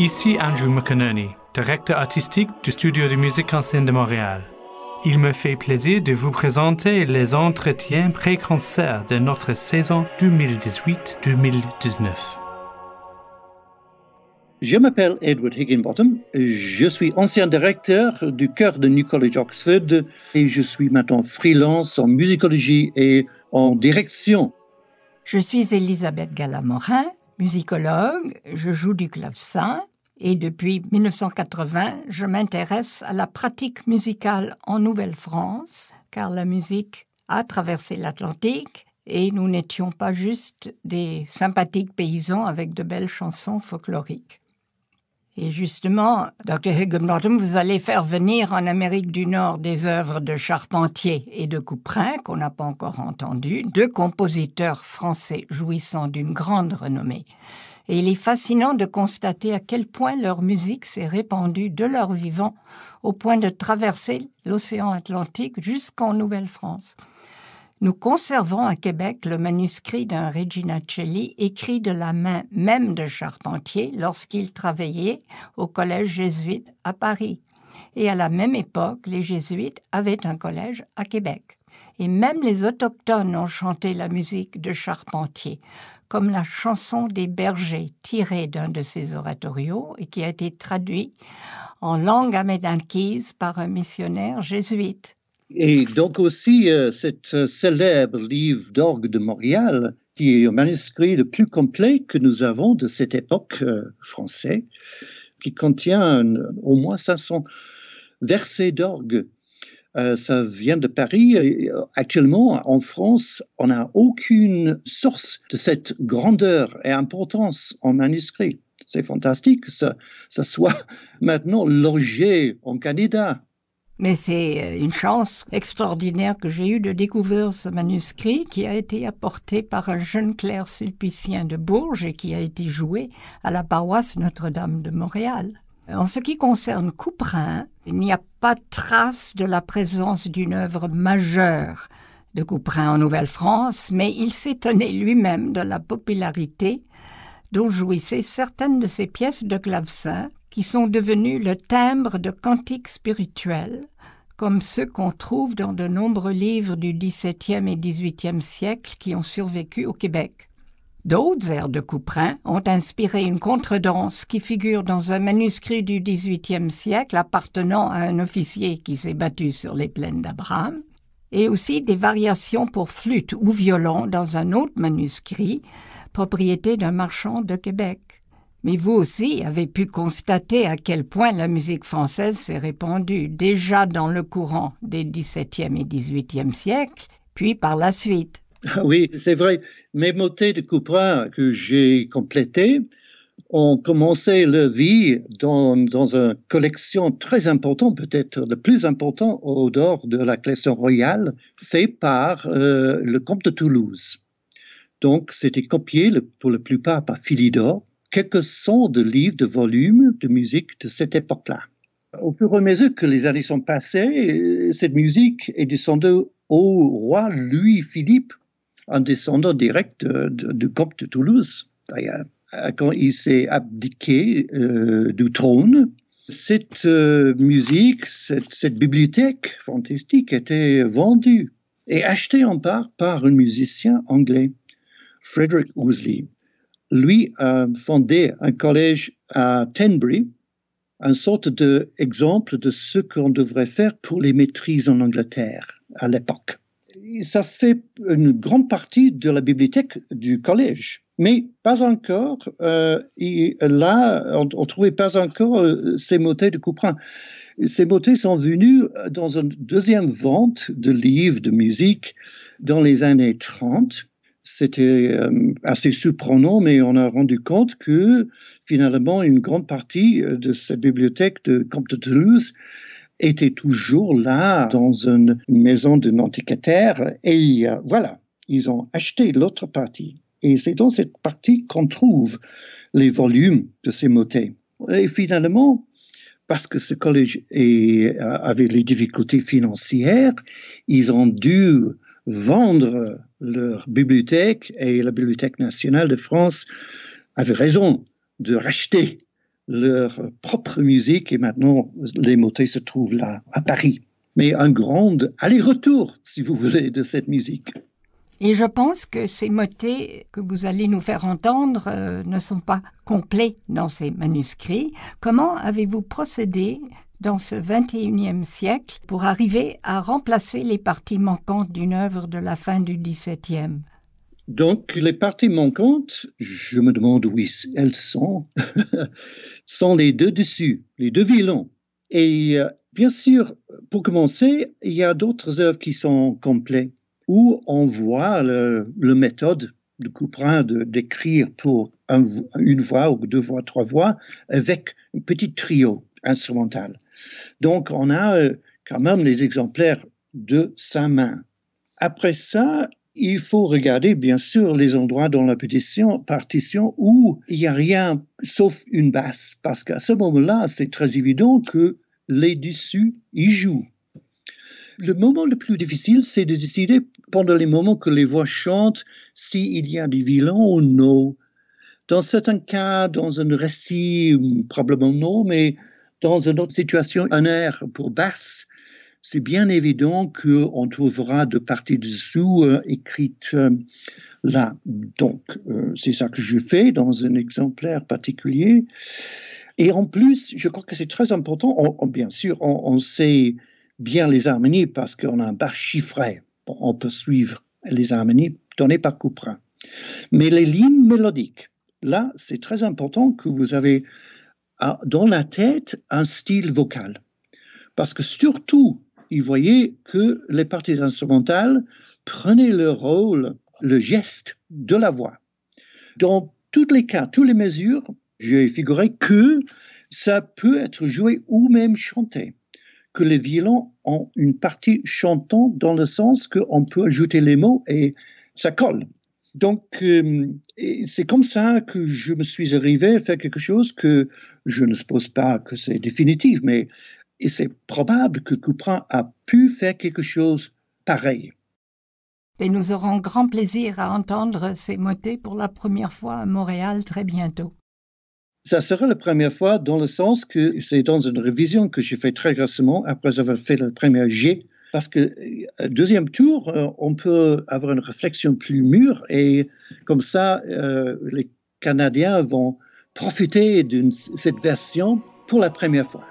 Ici Andrew McInerney, directeur artistique du studio de musique en scène de Montréal. Il me fait plaisir de vous présenter les entretiens pré-concert de notre saison 2018-2019. Je m'appelle Edward Higginbottom, je suis ancien directeur du chœur de New College Oxford et je suis maintenant freelance en musicologie et en direction. Je suis Elisabeth Galamorin, musicologue, je joue du clavecin et depuis 1980, je m'intéresse à la pratique musicale en Nouvelle-France, car la musique a traversé l'Atlantique et nous n'étions pas juste des sympathiques paysans avec de belles chansons folkloriques. Et justement, Dr. Higginbottom, vous allez faire venir en Amérique du Nord des œuvres de Charpentier et de Couperin, qu'on n'a pas encore entendues, deux compositeurs français jouissant d'une grande renommée. Et il est fascinant de constater à quel point leur musique s'est répandue de leur vivant au point de traverser l'océan Atlantique jusqu'en Nouvelle-France. Nous conservons à Québec le manuscrit d'un Regina Celli écrit de la main même de Charpentier lorsqu'il travaillait au collège jésuite à Paris. Et à la même époque, les jésuites avaient un collège à Québec. Et même les autochtones ont chanté la musique de Charpentier comme la chanson des bergers tirée d'un de ses oratorios et qui a été traduite en langue amédinquise par un missionnaire jésuite. Et donc aussi euh, cette euh, célèbre livre d'orgue de Montréal, qui est le manuscrit le plus complet que nous avons de cette époque euh, française, qui contient au moins 500 versets d'orgue euh, ça vient de Paris. Euh, actuellement, en France, on n'a aucune source de cette grandeur et importance en manuscrit. C'est fantastique que ça, soit maintenant logé en Canada. Mais c'est euh, une chance extraordinaire que j'ai eue de découvrir ce manuscrit qui a été apporté par un jeune clerc sulpicien de Bourges et qui a été joué à la paroisse Notre-Dame de Montréal. En ce qui concerne Couperin, il n'y a pas trace de la présence d'une œuvre majeure de Couperin en Nouvelle-France, mais il s'étonnait lui-même de la popularité dont jouissaient certaines de ses pièces de clavecin qui sont devenues le timbre de cantiques spirituels, comme ceux qu'on trouve dans de nombreux livres du XVIIe et XVIIIe siècle qui ont survécu au Québec. D'autres airs de couperin ont inspiré une contredanse qui figure dans un manuscrit du XVIIIe siècle appartenant à un officier qui s'est battu sur les plaines d'Abraham, et aussi des variations pour flûte ou violon dans un autre manuscrit, propriété d'un marchand de Québec. Mais vous aussi avez pu constater à quel point la musique française s'est répandue déjà dans le courant des XVIIe et XVIIIe siècles, puis par la suite Oui, c'est vrai. Mes motets de Couperin que j'ai complétés ont commencé leur vie dans, dans une collection très importante, peut-être le plus important au dehors de la collection royale, faite par euh, le comte de Toulouse. Donc, c'était copié pour la plupart par Philidor, quelques sons de livres, de volumes de musique de cette époque-là. Au fur et à mesure que les années sont passées, euh, cette musique est descendue au roi Louis-Philippe un descendant direct du comte de Toulouse. D'ailleurs, quand il s'est abdiqué euh, du trône, cette euh, musique, cette, bibliothèque fantastique était vendue et achetée en part par un musicien anglais, Frederick Ousley. Lui a fondé un collège à Tenbury, une sorte d'exemple de ce qu'on devrait faire pour les maîtrises en Angleterre à l'époque ça fait une grande partie de la bibliothèque du collège, mais pas encore. Euh, et là, on ne trouvait pas encore euh, ces motets de Couperin. Ces motets sont venus dans une deuxième vente de livres de musique dans les années 30. C'était euh, assez surprenant, mais on a rendu compte que finalement, une grande partie de cette bibliothèque de Comte de Toulouse était toujours là dans une maison de antiquataire, et euh, voilà, ils ont acheté l'autre partie. Et c'est dans cette partie qu'on trouve les volumes de ces motets. Et finalement, parce que ce collège euh, avait les difficultés financières, ils ont dû vendre leur bibliothèque et la Bibliothèque nationale de France avait raison de racheter leur propre musique et maintenant les motets se trouvent là, à Paris. Mais un grand aller-retour, si vous voulez, de cette musique. Et je pense que ces motets que vous allez nous faire entendre euh, ne sont pas complets dans ces manuscrits. Comment avez-vous procédé dans ce 21e siècle pour arriver à remplacer les parties manquantes d'une œuvre de la fin du 17e donc, les parties manquantes, je me demande où elles sont. sont les deux dessus, les deux violons. Et euh, bien sûr, pour commencer, il y a d'autres œuvres qui sont complètes, où on voit le, méthode de Couperin d'écrire pour une voix ou deux voix, trois voix, avec un petit trio instrumental. Donc on a euh, quand même les exemplaires de sa main. Après ça, il faut regarder, bien sûr, les endroits dans la partition, partition où il n'y a rien sauf une basse, parce qu'à ce moment-là, c'est très évident que les dessus y jouent. Le moment le plus difficile, c'est de décider pendant les moments que les voix chantent s'il y a des violon ou non. Dans certains cas, dans un récit, probablement non, mais dans une autre situation, un air pour basse c'est bien évident qu'on trouvera de parties dessous euh, écrites euh, là. Donc, euh, c'est ça que je fais dans un exemplaire particulier. Et en plus, je crois que c'est très important. bien sûr, on, sait bien les harmonies parce qu'on a un bar chiffré. on peut suivre les harmonies données par Couperin. Mais les lignes mélodiques, là, c'est très important que vous avez ah, dans la tête un style vocal. Parce que surtout il voyait que les parties instrumentales prenaient le rôle, le geste de la voix. Dans tous les cas, toutes les mesures, j'ai figuré que ça peut être joué ou même chanté, que les violons ont une partie chantante dans le sens qu'on peut ajouter les mots et ça colle. Donc, euh, c'est comme ça que je me suis arrivé à faire quelque chose que je ne suppose pas que c'est définitif, mais et c'est probable que Couperin a pu faire quelque chose pareil. Et nous aurons grand plaisir à entendre ces motets pour la première fois à Montréal très bientôt. Ça sera la première fois dans le sens que c'est dans une révision que j'ai fait très récemment après avoir fait le premier G. Parce que euh, deuxième tour, euh, on peut avoir une réflexion plus mûre et comme ça, euh, les Canadiens vont profiter de cette version pour la première fois.